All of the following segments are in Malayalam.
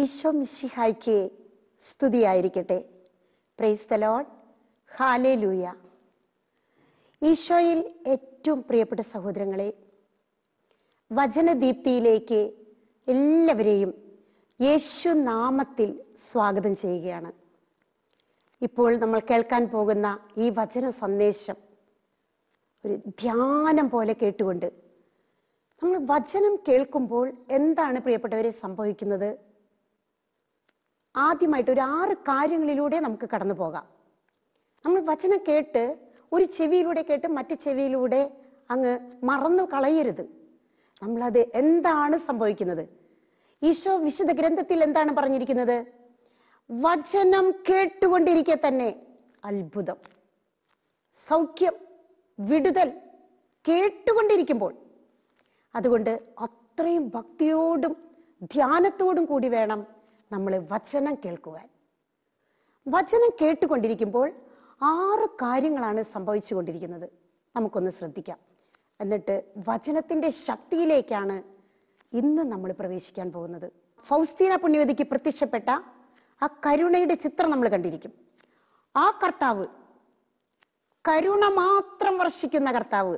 ഈശോ മിശിഹായ്ക്ക് സ്തുതിയായിരിക്കട്ടെ പ്രൈസ് ദ ലോഡ് ഹാലേ ലൂയ ഈശോയിൽ ഏറ്റവും പ്രിയപ്പെട്ട സഹോദരങ്ങളെ വചനദീപ്തിയിലേക്ക് എല്ലാവരെയും യേശു നാമത്തിൽ സ്വാഗതം ചെയ്യുകയാണ് ഇപ്പോൾ നമ്മൾ കേൾക്കാൻ പോകുന്ന ഈ വചന സന്ദേശം ഒരു ധ്യാനം പോലെ കേട്ടുകൊണ്ട് നമ്മൾ വചനം കേൾക്കുമ്പോൾ എന്താണ് പ്രിയപ്പെട്ടവരെ സംഭവിക്കുന്നത് ആദ്യമായിട്ട് ഒരു ആറ് കാര്യങ്ങളിലൂടെ നമുക്ക് കടന്നു പോകാം നമ്മൾ വചനം കേട്ട് ഒരു ചെവിയിലൂടെ കേട്ട് മറ്റു ചെവിയിലൂടെ അങ്ങ് മറന്നു കളയരുത് നമ്മളത് എന്താണ് സംഭവിക്കുന്നത് ഈശോ വിശുദ്ധ ഗ്രന്ഥത്തിൽ എന്താണ് പറഞ്ഞിരിക്കുന്നത് വചനം കേട്ടുകൊണ്ടിരിക്കെ തന്നെ അത്ഭുതം സൗഖ്യം വിടുതൽ കേട്ടുകൊണ്ടിരിക്കുമ്പോൾ അതുകൊണ്ട് അത്രയും ഭക്തിയോടും ധ്യാനത്തോടും കൂടി വേണം നമ്മളെ വചനം കേൾക്കുവാൻ വചനം കേട്ടുകൊണ്ടിരിക്കുമ്പോൾ ആറ് കാര്യങ്ങളാണ് സംഭവിച്ചു കൊണ്ടിരിക്കുന്നത് നമുക്കൊന്ന് ശ്രദ്ധിക്കാം എന്നിട്ട് വചനത്തിൻ്റെ ശക്തിയിലേക്കാണ് ഇന്ന് നമ്മൾ പ്രവേശിക്കാൻ പോകുന്നത് ഫൗസ്തീന പുണ്യവതിക്ക് പ്രത്യക്ഷപ്പെട്ട ആ കരുണയുടെ ചിത്രം നമ്മൾ കണ്ടിരിക്കും ആ കർത്താവ് കരുണ മാത്രം വർഷിക്കുന്ന കർത്താവ്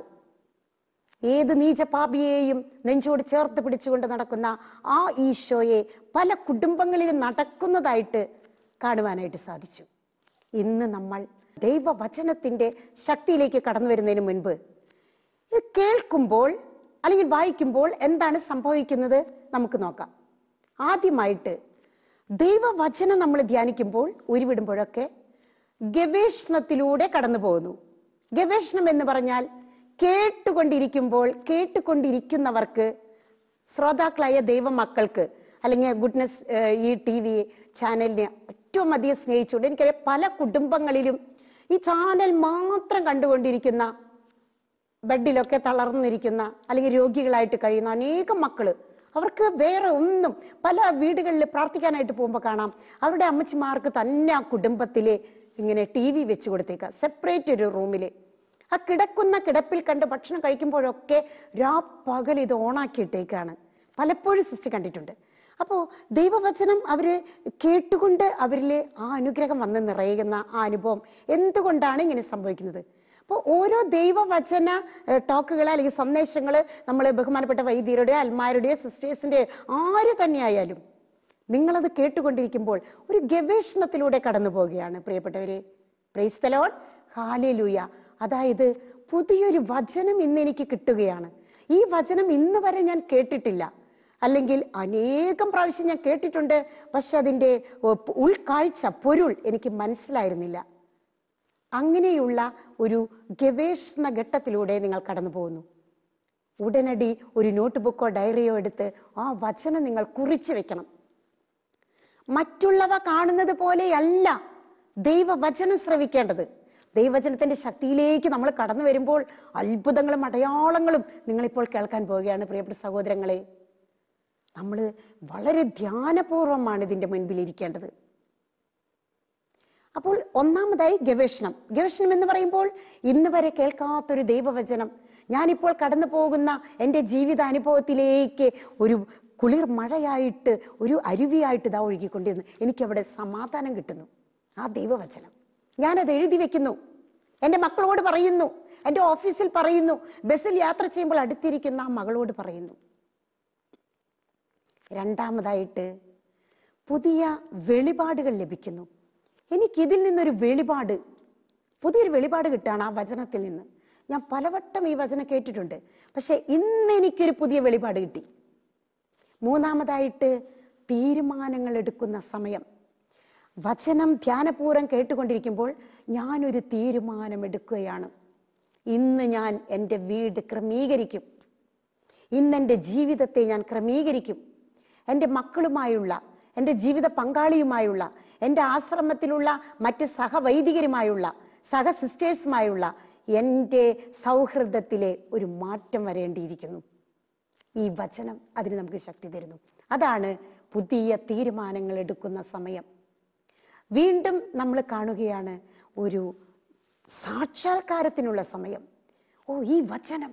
ഏത് നീചപാപിയെയും നെഞ്ചോട് ചേർത്ത് പിടിച്ചുകൊണ്ട് നടക്കുന്ന ആ ഈശോയെ പല കുടുംബങ്ങളിലും നടക്കുന്നതായിട്ട് കാണുവാനായിട്ട് സാധിച്ചു ഇന്ന് നമ്മൾ ദൈവവചനത്തിൻ്റെ ശക്തിയിലേക്ക് കടന്നു വരുന്നതിന് മുൻപ് ഇത് കേൾക്കുമ്പോൾ അല്ലെങ്കിൽ വായിക്കുമ്പോൾ എന്താണ് സംഭവിക്കുന്നത് നമുക്ക് നോക്കാം ആദ്യമായിട്ട് ദൈവവചനം നമ്മൾ ധ്യാനിക്കുമ്പോൾ ഉരുവിടുമ്പോഴൊക്കെ ഗവേഷണത്തിലൂടെ കടന്നു പോകുന്നു ഗവേഷണം എന്ന് പറഞ്ഞാൽ കേട്ടുകൊണ്ടിരിക്കുമ്പോൾ കേട്ടുകൊണ്ടിരിക്കുന്നവർക്ക് ശ്രോതാക്കളായ ദൈവമക്കൾക്ക് അല്ലെങ്കിൽ ഗുഡ്നസ് ഈ ടി വി ചാനലിനെ ഏറ്റവും അധികം സ്നേഹിച്ചുകൊണ്ട് എനിക്കറിയാം പല കുടുംബങ്ങളിലും ഈ ചാനൽ മാത്രം കണ്ടുകൊണ്ടിരിക്കുന്ന ബെഡിലൊക്കെ തളർന്നിരിക്കുന്ന അല്ലെങ്കിൽ രോഗികളായിട്ട് കഴിയുന്ന അനേകം മക്കള് അവർക്ക് വേറെ ഒന്നും പല വീടുകളിൽ പ്രാർത്ഥിക്കാനായിട്ട് പോകുമ്പോൾ കാണാം അവരുടെ അമ്മച്ചിമാർക്ക് തന്നെ ആ കുടുംബത്തിലെ ഇങ്ങനെ ടി വി വെച്ച് കൊടുത്തേക്കുക സെപ്പറേറ്റ് ഒരു റൂമിൽ ആ കിടക്കുന്ന കിടപ്പിൽ കണ്ട് ഭക്ഷണം കഴിക്കുമ്പോഴൊക്കെ രാപ്പകൽ ഇത് ഓണാക്കിയിട്ടേക്കാണ് പലപ്പോഴും സിസ്റ്റർ കണ്ടിട്ടുണ്ട് അപ്പോൾ ദൈവവചനം അവർ കേട്ടുകൊണ്ട് അവരിൽ ആ അനുഗ്രഹം വന്ന് നിറയുന്ന ആ അനുഭവം എന്തുകൊണ്ടാണ് ഇങ്ങനെ സംഭവിക്കുന്നത് അപ്പോൾ ഓരോ ദൈവവചന ടോക്കുകൾ അല്ലെങ്കിൽ സന്ദേശങ്ങൾ നമ്മൾ ബഹുമാനപ്പെട്ട വൈദ്യരുടെ അൽമാരുടെയോ സിസ്റ്റേഴ്സിൻ്റെ ആര് തന്നെയായാലും നിങ്ങളത് കേട്ടുകൊണ്ടിരിക്കുമ്പോൾ ഒരു ഗവേഷണത്തിലൂടെ കടന്നു പോവുകയാണ് പ്രിയപ്പെട്ടവരെ പ്രൈസ്തലോൺ ഹാലിലൂയ അതായത് പുതിയൊരു വചനം ഇന്ന് എനിക്ക് കിട്ടുകയാണ് ഈ വചനം ഇന്ന് വരെ ഞാൻ കേട്ടിട്ടില്ല അല്ലെങ്കിൽ അനേകം പ്രാവശ്യം ഞാൻ കേട്ടിട്ടുണ്ട് പക്ഷെ അതിൻ്റെ ഉൾക്കാഴ്ച പൊരുൾ എനിക്ക് മനസ്സിലായിരുന്നില്ല അങ്ങനെയുള്ള ഒരു ഗവേഷണ ഘട്ടത്തിലൂടെ നിങ്ങൾ കടന്നു പോകുന്നു ഉടനടി ഒരു നോട്ട് ബുക്കോ ഡയറിയോ എടുത്ത് ആ വചനം നിങ്ങൾ കുറിച്ചു വെക്കണം മറ്റുള്ളവ കാണുന്നത് പോലെയല്ല ദൈവവചനം ശ്രവിക്കേണ്ടത് ദൈവചനത്തിന്റെ ശക്തിയിലേക്ക് നമ്മൾ കടന്നു വരുമ്പോൾ അത്ഭുതങ്ങളും അടയാളങ്ങളും നിങ്ങളിപ്പോൾ കേൾക്കാൻ പോവുകയാണ് പ്രിയപ്പെട്ട സഹോദരങ്ങളെ നമ്മൾ വളരെ ധ്യാനപൂർവമാണ് ഇതിൻ്റെ മുൻപിൽ ഇരിക്കേണ്ടത് അപ്പോൾ ഒന്നാമതായി ഗവേഷണം ഗവേഷണം എന്ന് പറയുമ്പോൾ ഇന്ന് വരെ കേൾക്കാത്തൊരു ദൈവവചനം ഞാനിപ്പോൾ കടന്നു പോകുന്ന എൻ്റെ ജീവിതാനുഭവത്തിലേക്ക് ഒരു കുളിർ മഴയായിട്ട് ഒരു അരുവിയായിട്ട് ഇതാ ഒഴുകിക്കൊണ്ടിരുന്നു എനിക്കവിടെ സമാധാനം കിട്ടുന്നു ആ ദൈവവചനം ഞാനത് എഴുതി വെക്കുന്നു എൻ്റെ മക്കളോട് പറയുന്നു എൻ്റെ ഓഫീസിൽ പറയുന്നു ബസ്സിൽ യാത്ര ചെയ്യുമ്പോൾ അടുത്തിരിക്കുന്ന ആ മകളോട് പറയുന്നു രണ്ടാമതായിട്ട് പുതിയ വെളിപാടുകൾ ലഭിക്കുന്നു എനിക്കിതിൽ നിന്നൊരു വെളിപാട് പുതിയൊരു വെളിപാട് കിട്ടുകയാണ് ആ വചനത്തിൽ നിന്ന് ഞാൻ പലവട്ടം ഈ വചനം കേട്ടിട്ടുണ്ട് പക്ഷെ ഇന്ന് എനിക്കൊരു പുതിയ വെളിപാട് കിട്ടി മൂന്നാമതായിട്ട് തീരുമാനങ്ങൾ എടുക്കുന്ന സമയം വചനം ധ്യാനപൂർവ്വം കേട്ടുകൊണ്ടിരിക്കുമ്പോൾ ഞാനൊരു തീരുമാനമെടുക്കുകയാണ് ഇന്ന് ഞാൻ എൻ്റെ വീട് ക്രമീകരിക്കും ഇന്ന് എൻ്റെ ജീവിതത്തെ ഞാൻ ക്രമീകരിക്കും എൻ്റെ മക്കളുമായുള്ള എൻ്റെ ജീവിത പങ്കാളിയുമായുള്ള എൻ്റെ ആശ്രമത്തിലുള്ള മറ്റ് സഹവൈദികരുമായുള്ള സഹ സിസ്റ്റേഴ്സുമായുള്ള എൻ്റെ സൗഹൃദത്തിലെ ഒരു മാറ്റം വരേണ്ടിയിരിക്കുന്നു ഈ വചനം അതിന് നമുക്ക് ശക്തി തരുന്നു അതാണ് പുതിയ തീരുമാനങ്ങൾ എടുക്കുന്ന സമയം വീണ്ടും നമ്മൾ കാണുകയാണ് ഒരു സാക്ഷാത്കാരത്തിനുള്ള സമയം ഓ ഈ വചനം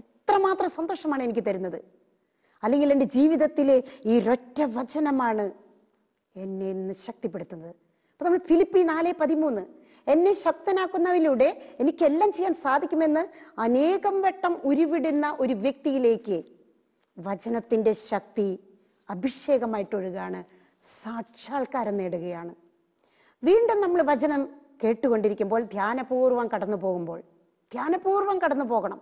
എത്രമാത്രം സന്തോഷമാണ് എനിക്ക് തരുന്നത് അല്ലെങ്കിൽ എൻ്റെ ജീവിതത്തിലെ ഈ ഒറ്റ വചനമാണ് എന്നെ ഇന്ന് ശക്തിപ്പെടുത്തുന്നത് അപ്പം നമ്മൾ ഫിലിപ്പി നാല് പതിമൂന്ന് എന്നെ ശക്തനാക്കുന്നവരിലൂടെ എനിക്കെല്ലാം ചെയ്യാൻ സാധിക്കുമെന്ന് അനേകം വട്ടം ഉരുവിടുന്ന ഒരു വ്യക്തിയിലേക്ക് വചനത്തിൻ്റെ ശക്തി അഭിഷേകമായിട്ടൊഴുകാണ് സാക്ഷാത്കാരം നേടുകയാണ് വീണ്ടും നമ്മൾ വചനം കേട്ടുകൊണ്ടിരിക്കുമ്പോൾ ധ്യാനപൂർവം കടന്നു പോകുമ്പോൾ ധ്യാനപൂർവം കടന്നു പോകണം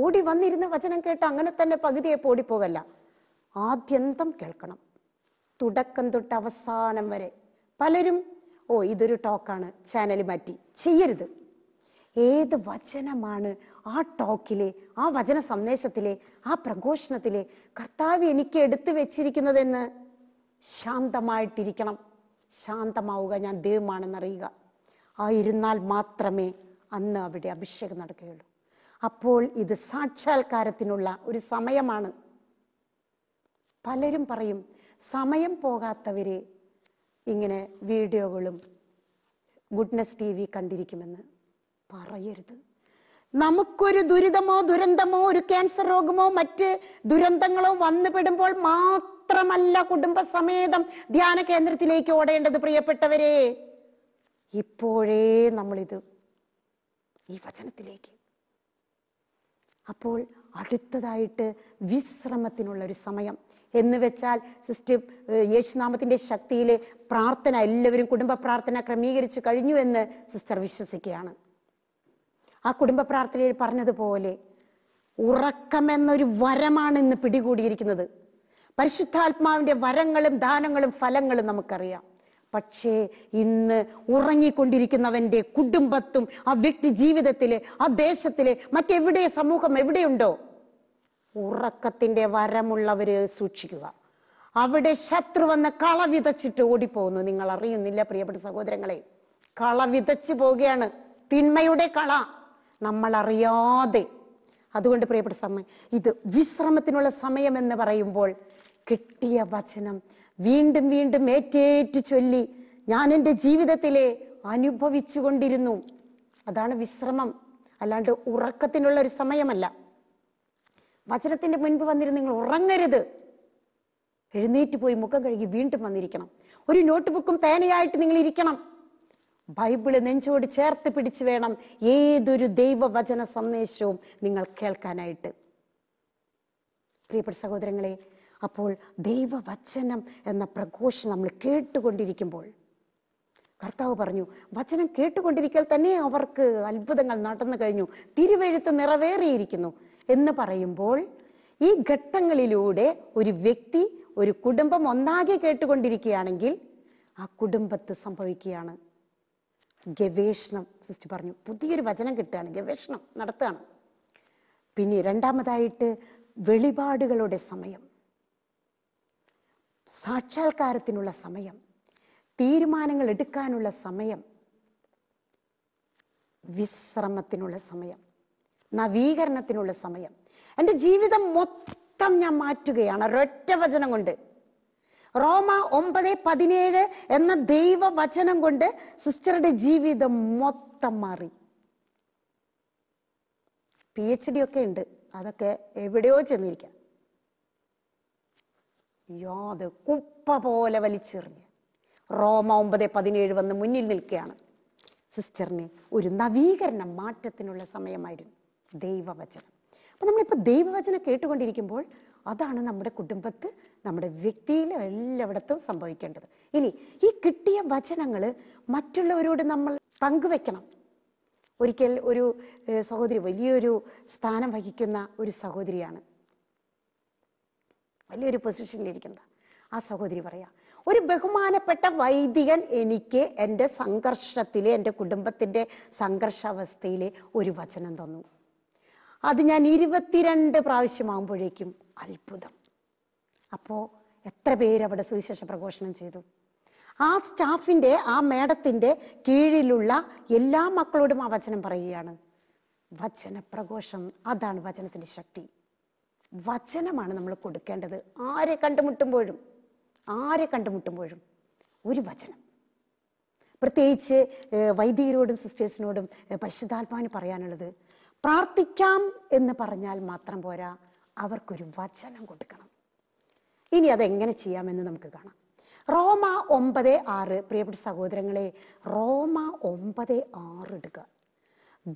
ഓടി വന്നിരുന്ന വചനം കേട്ട് അങ്ങനെ തന്നെ പകുതിയെ ഓടിപ്പോകല്ല ആദ്യന്തം കേൾക്കണം തുടക്കം തൊട്ട് അവസാനം വരെ പലരും ഓ ഇതൊരു ടോക്കാണ് ചാനൽ മാറ്റി ചെയ്യരുത് ഏത് വചനമാണ് ആ ടോക്കിലെ ആ വചന സന്ദേശത്തിലെ ആ പ്രഘോഷണത്തിലെ കർത്താവ് എനിക്ക് എടുത്തു വെച്ചിരിക്കുന്നതെന്ന് ശാന്തമായിട്ടിരിക്കണം ശാന്തമാവുക ഞാൻ ദൈവമാണെന്നറിയുക ആ ഇരുന്നാൽ മാത്രമേ അന്ന് അവിടെ അഭിഷേകം നടക്കുകയുള്ളൂ അപ്പോൾ ഇത് സാക്ഷാത്കാരത്തിനുള്ള ഒരു സമയമാണ് പലരും പറയും സമയം പോകാത്തവരെ ഇങ്ങനെ വീഡിയോകളും ഗുഡ്നസ് ടി വി കണ്ടിരിക്കുമെന്ന് പറയരുത് നമുക്കൊരു ദുരിതമോ ദുരന്തമോ ഒരു ക്യാൻസർ രോഗമോ മറ്റ് ദുരന്തങ്ങളോ വന്നുപെടുമ്പോൾ മാത്രം മാത്രമല്ല കുടുംബസമേതം ധ്യാന കേന്ദ്രത്തിലേക്ക് ഓടേണ്ടത് പ്രിയപ്പെട്ടവരെ ഇപ്പോഴേ നമ്മളിത് ഈ വചനത്തിലേക്ക് അപ്പോൾ അടുത്തതായിട്ട് വിശ്രമത്തിനുള്ള ഒരു സമയം എന്ന് വെച്ചാൽ സിസ്റ്റർ യേശുനാമത്തിന്റെ ശക്തിയിലെ പ്രാർത്ഥന എല്ലാവരും കുടുംബ പ്രാർത്ഥന ക്രമീകരിച്ചു കഴിഞ്ഞു എന്ന് സിസ്റ്റർ വിശ്വസിക്കുകയാണ് ആ കുടുംബ പ്രാർത്ഥനയിൽ പറഞ്ഞതുപോലെ ഉറക്കമെന്നൊരു വരമാണ് ഇന്ന് പിടികൂടിയിരിക്കുന്നത് പരിശുദ്ധാത്മാവിൻ്റെ വരങ്ങളും ദാനങ്ങളും ഫലങ്ങളും നമുക്കറിയാം പക്ഷേ ഇന്ന് ഉറങ്ങിക്കൊണ്ടിരിക്കുന്നവൻ്റെ കുടുംബത്തും ആ വ്യക്തി ജീവിതത്തിലെ ആ ദേശത്തിലെ മറ്റെവിടെ സമൂഹം എവിടെയുണ്ടോ ഉറക്കത്തിൻ്റെ വരമുള്ളവർ സൂക്ഷിക്കുക അവിടെ ശത്രു വന്ന് കള വിതച്ചിട്ട് ഓടിപ്പോകുന്നു നിങ്ങൾ അറിയുന്നില്ല പ്രിയപ്പെട്ട സഹോദരങ്ങളെ കള വിതച്ചു പോവുകയാണ് തിന്മയുടെ കള നമ്മൾ അറിയാതെ അതുകൊണ്ട് പ്രിയപ്പെട്ട സമയം ഇത് വിശ്രമത്തിനുള്ള സമയം എന്ന് പറയുമ്പോൾ കിട്ടിയ വചനം വീണ്ടും വീണ്ടും ഏറ്റേറ്റു ചൊല്ലി ഞാൻ എൻ്റെ ജീവിതത്തിലെ അനുഭവിച്ചു കൊണ്ടിരുന്നു അതാണ് വിശ്രമം അല്ലാണ്ട് ഉറക്കത്തിനുള്ള ഒരു സമയമല്ല വചനത്തിന്റെ മുൻപ് വന്നിരുന്ന് നിങ്ങൾ ഉറങ്ങരുത് എഴുന്നേറ്റ് പോയി മുഖം കഴുകി വീണ്ടും വന്നിരിക്കണം ഒരു നോട്ട് ബുക്കും പേനയായിട്ട് നിങ്ങൾ ഇരിക്കണം ബൈബിള് നെഞ്ചോട് ചേർത്ത് പിടിച്ചു വേണം ഏതൊരു ദൈവവചന സന്ദേശവും നിങ്ങൾ കേൾക്കാനായിട്ട് പ്രിയപ്പെട്ട സഹോദരങ്ങളെ അപ്പോൾ ദൈവവചനം എന്ന പ്രഘോഷം നമ്മൾ കേട്ടുകൊണ്ടിരിക്കുമ്പോൾ കർത്താവ് പറഞ്ഞു വചനം കേട്ടുകൊണ്ടിരിക്കൽ തന്നെ അവർക്ക് അത്ഭുതങ്ങൾ നടന്നു കഴിഞ്ഞു തിരുവെഴുത്ത് നിറവേറിയിരിക്കുന്നു എന്ന് പറയുമ്പോൾ ഈ ഘട്ടങ്ങളിലൂടെ ഒരു വ്യക്തി ഒരു കുടുംബം ഒന്നാകെ കേട്ടുകൊണ്ടിരിക്കുകയാണെങ്കിൽ ആ കുടുംബത്ത് സംഭവിക്കുകയാണ് ഗവേഷണം സിസ്റ്റർ പറഞ്ഞു പുതിയൊരു വചനം കിട്ടുകയാണ് ഗവേഷണം നടത്തുകയാണ് പിന്നെ രണ്ടാമതായിട്ട് വെളിപാടുകളുടെ സമയം സാക്ഷാത്കാരത്തിനുള്ള സമയം തീരുമാനങ്ങൾ എടുക്കാനുള്ള സമയം വിശ്രമത്തിനുള്ള സമയം നവീകരണത്തിനുള്ള സമയം എൻ്റെ ജീവിതം മൊത്തം ഞാൻ മാറ്റുകയാണ് ഒരൊറ്റ വചനം കൊണ്ട് റോമ ഒമ്പത് പതിനേഴ് എന്ന ദൈവ വചനം കൊണ്ട് സിസ്റ്ററുടെ ജീവിതം മൊത്തം മാറി പി എച്ച് ഡി ഒക്കെ ഉണ്ട് അതൊക്കെ എവിടെയോ ചെന്നിരിക്കാം യാത് കുപ്പ പോലെ വലിച്ചെറിഞ്ഞ് റോമ ഒമ്പത് പതിനേഴ് വന്ന് മുന്നിൽ നിൽക്കുകയാണ് സിസ്റ്ററിന് ഒരു നവീകരണ മാറ്റത്തിനുള്ള സമയമായിരുന്നു ദൈവവചനം അപ്പം നമ്മളിപ്പോൾ ദൈവവചനം കേട്ടുകൊണ്ടിരിക്കുമ്പോൾ അതാണ് നമ്മുടെ കുടുംബത്ത് നമ്മുടെ വ്യക്തിയിൽ എല്ലായിടത്തും സംഭവിക്കേണ്ടത് ഇനി ഈ കിട്ടിയ വചനങ്ങൾ മറ്റുള്ളവരോട് നമ്മൾ പങ്കുവെക്കണം ഒരിക്കൽ ഒരു സഹോദരി വലിയൊരു സ്ഥാനം വഹിക്കുന്ന ഒരു സഹോദരിയാണ് വലിയൊരു പൊസിഷനിലിരിക്കുന്നത് ആ സഹോദരി പറയാം ഒരു ബഹുമാനപ്പെട്ട വൈദികൻ എനിക്ക് എൻ്റെ സംഘർഷത്തിലെ എൻ്റെ കുടുംബത്തിൻ്റെ സംഘർഷാവസ്ഥയിലെ ഒരു വചനം തന്നു അത് ഞാൻ ഇരുപത്തിരണ്ട് പ്രാവശ്യമാകുമ്പോഴേക്കും അത്ഭുതം അപ്പോൾ എത്ര പേരവിടെ അവിടെ സുവിശേഷ പ്രഘോഷണം ചെയ്തു ആ സ്റ്റാഫിൻ്റെ ആ മേഡത്തിൻ്റെ കീഴിലുള്ള എല്ലാ മക്കളോടും ആ വചനം പറയുകയാണ് വചനപ്രഘോഷം അതാണ് വചനത്തിൻ്റെ ശക്തി വചനമാണ് നമ്മൾ കൊടുക്കേണ്ടത് ആരെ കണ്ടുമുട്ടുമ്പോഴും ആരെ കണ്ടുമുട്ടുമ്പോഴും ഒരു വചനം പ്രത്യേകിച്ച് വൈദികരോടും സിസ്റ്റേഴ്സിനോടും പരിശുദ്ധാത്മാവിന് പറയാനുള്ളത് പ്രാർത്ഥിക്കാം എന്ന് പറഞ്ഞാൽ മാത്രം പോരാ അവർക്കൊരു വചനം കൊടുക്കണം ഇനി അതെങ്ങനെ ചെയ്യാമെന്ന് നമുക്ക് കാണാം റോമ ഒമ്പത് ആറ് പ്രിയപ്പെട്ട സഹോദരങ്ങളെ റോമ ഒമ്പത് ആറ് ഇടുക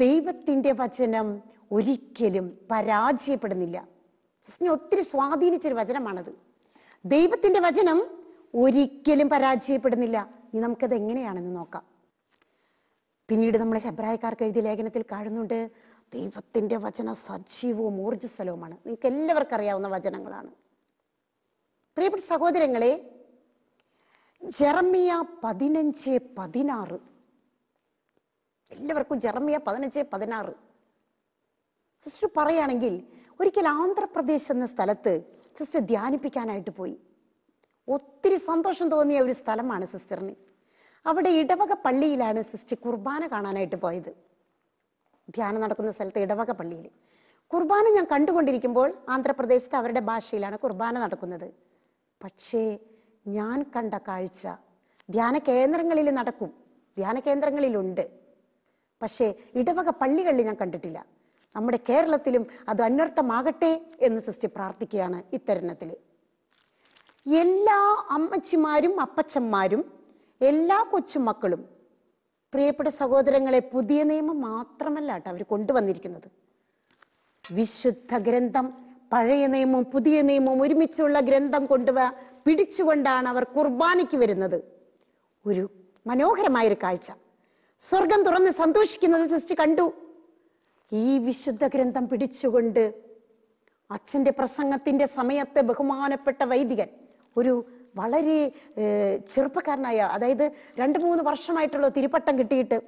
ദൈവത്തിൻ്റെ വചനം ഒരിക്കലും പരാജയപ്പെടുന്നില്ല ക്രിസ്റ്റിനെ ഒത്തിരി സ്വാധീനിച്ചൊരു വചനമാണത് ദൈവത്തിൻ്റെ വചനം ഒരിക്കലും പരാജയപ്പെടുന്നില്ല ഇനി നമുക്കത് എങ്ങനെയാണെന്ന് നോക്കാം പിന്നീട് നമ്മൾ ഹെബ്രായക്കാർക്ക് എഴുതിയ ലേഖനത്തിൽ കാണുന്നുണ്ട് ദൈവത്തിൻ്റെ വചനം സജീവവും ഊർജ്ജസ്വലവുമാണ് നിങ്ങൾക്ക് എല്ലാവർക്കും അറിയാവുന്ന വചനങ്ങളാണ് പ്രിയപ്പെട്ട സഹോദരങ്ങളെ ജെറമിയ പതിനഞ്ച് പതിനാറ് എല്ലാവർക്കും ജെറമിയ പതിനഞ്ച് പതിനാറ് സിസ്റ്റർ പറയുകയാണെങ്കിൽ ഒരിക്കൽ ആന്ധ്രാപ്രദേശ് എന്ന സ്ഥലത്ത് സിസ്റ്റർ ധ്യാനിപ്പിക്കാനായിട്ട് പോയി ഒത്തിരി സന്തോഷം തോന്നിയ ഒരു സ്ഥലമാണ് സിസ്റ്ററിന് അവിടെ ഇടവക പള്ളിയിലാണ് സിസ്റ്റർ കുർബാന കാണാനായിട്ട് പോയത് ധ്യാനം നടക്കുന്ന സ്ഥലത്ത് ഇടവക പള്ളിയിൽ കുർബാന ഞാൻ കണ്ടുകൊണ്ടിരിക്കുമ്പോൾ ആന്ധ്രാപ്രദേശത്ത് അവരുടെ ഭാഷയിലാണ് കുർബാന നടക്കുന്നത് പക്ഷേ ഞാൻ കണ്ട കാഴ്ച ധ്യാന കേന്ദ്രങ്ങളിൽ നടക്കും ധ്യാന കേന്ദ്രങ്ങളിലുണ്ട് പക്ഷേ ഇടവക പള്ളികളിൽ ഞാൻ കണ്ടിട്ടില്ല നമ്മുടെ കേരളത്തിലും അത് അന്വർത്ഥമാകട്ടെ എന്ന് സിസ്റ്റർ പ്രാർത്ഥിക്കുകയാണ് ഇത്തരുണത്തിൽ എല്ലാ അമ്മച്ചിമാരും അപ്പച്ചന്മാരും എല്ലാ കൊച്ചുമക്കളും പ്രിയപ്പെട്ട സഹോദരങ്ങളെ പുതിയ നിയമം മാത്രമല്ല കേട്ടോ അവർ കൊണ്ടുവന്നിരിക്കുന്നത് വിശുദ്ധ ഗ്രന്ഥം പഴയ നിയമവും പുതിയ നിയമവും ഒരുമിച്ചുള്ള ഗ്രന്ഥം കൊണ്ടുവ പിടിച്ചുകൊണ്ടാണ് അവർ കുർബാനയ്ക്ക് വരുന്നത് ഒരു മനോഹരമായൊരു കാഴ്ച സ്വർഗം തുറന്ന് സന്തോഷിക്കുന്നത് സിസ്റ്റ് കണ്ടു ഈ വിശുദ്ധ ഗ്രന്ഥം പിടിച്ചുകൊണ്ട് അച്ഛൻ്റെ പ്രസംഗത്തിൻ്റെ സമയത്തെ ബഹുമാനപ്പെട്ട വൈദികൻ ഒരു വളരെ ചെറുപ്പക്കാരനായ അതായത് രണ്ട് മൂന്ന് വർഷമായിട്ടുള്ള തിരുപ്പട്ടം കിട്ടിയിട്ട്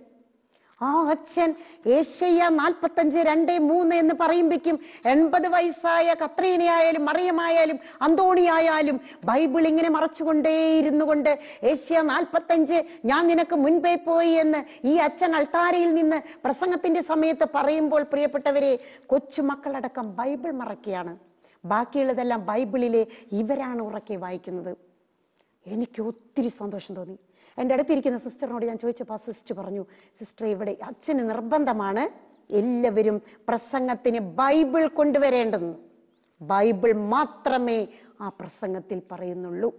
ആ അച്ഛൻ ഏഷ്യ നാൽപ്പത്തഞ്ച് രണ്ട് മൂന്ന് എന്ന് പറയുമ്പോഴേക്കും എൺപത് വയസ്സായ കത്രീനയായാലും മറിയമായാലും അന്തോണിയായാലും ബൈബിൾ ഇങ്ങനെ മറച്ചുകൊണ്ടേയിരുന്നു കൊണ്ട് ഏഷ്യ നാൽപ്പത്തഞ്ച് ഞാൻ നിനക്ക് മുൻപേ പോയി എന്ന് ഈ അച്ഛൻ അൾത്താരയിൽ നിന്ന് പ്രസംഗത്തിന്റെ സമയത്ത് പറയുമ്പോൾ പ്രിയപ്പെട്ടവരെ കൊച്ചുമക്കളടക്കം ബൈബിൾ മറക്കുകയാണ് ബാക്കിയുള്ളതെല്ലാം ബൈബിളിലെ ഇവരാണ് ഉറക്കെ വായിക്കുന്നത് എനിക്ക് ഒത്തിരി സന്തോഷം തോന്നി എൻ്റെ അടുത്തിരിക്കുന്ന സിസ്റ്ററിനോട് ഞാൻ ചോദിച്ചപ്പോൾ ആ സിസ്റ്റർ പറഞ്ഞു സിസ്റ്റർ ഇവിടെ അച്ഛന് നിർബന്ധമാണ് എല്ലാവരും പ്രസംഗത്തിന് ബൈബിൾ കൊണ്ടുവരേണ്ടെന്ന് ബൈബിൾ മാത്രമേ ആ പ്രസംഗത്തിൽ പറയുന്നുള്ളൂ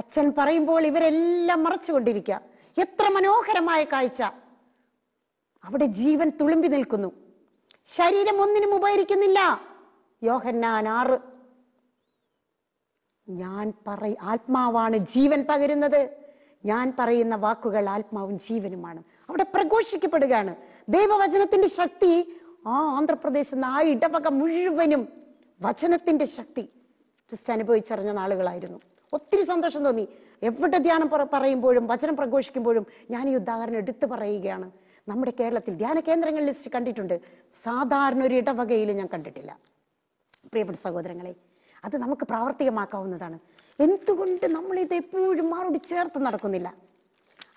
അച്ഛൻ പറയുമ്പോൾ ഇവരെല്ലാം മറച്ചുകൊണ്ടിരിക്കുക എത്ര മനോഹരമായ കാഴ്ച അവിടെ ജീവൻ തുളുമ്പി നിൽക്കുന്നു ശരീരം ഒന്നിനും ഉപകരിക്കുന്നില്ല യോഹന്നാൻ ആറ് ഞാൻ പറ ആത്മാവാണ് ജീവൻ പകരുന്നത് ഞാൻ പറയുന്ന വാക്കുകൾ ആത്മാവും ജീവനുമാണ് അവിടെ പ്രഘോഷിക്കപ്പെടുകയാണ് ദൈവവചനത്തിന്റെ ശക്തി ആ ആന്ധ്രാപ്രദേശിൽ നിന്ന് ആ ഇടവക മുഴുവനും വചനത്തിന്റെ ശക്തി ക്രിസ്ത്യ അനുഭവിച്ചറിഞ്ഞ നാളുകളായിരുന്നു ഒത്തിരി സന്തോഷം തോന്നി എവിടെ ധ്യാനം പറയുമ്പോഴും വചനം പ്രഘോഷിക്കുമ്പോഴും ഞാൻ ഈ ഉദാഹരണം എടുത്തു പറയുകയാണ് നമ്മുടെ കേരളത്തിൽ ധ്യാന കേന്ദ്രങ്ങൾ ലിസ്റ്റ് കണ്ടിട്ടുണ്ട് സാധാരണ ഒരു ഇടവകയിൽ ഞാൻ കണ്ടിട്ടില്ല പ്രിയപ്പെട്ട സഹോദരങ്ങളെ അത് നമുക്ക് പ്രാവർത്തികമാക്കാവുന്നതാണ് എന്തുകൊണ്ട് നമ്മൾ ഇത് എപ്പോഴും മാറോട് ചേർത്ത് നടക്കുന്നില്ല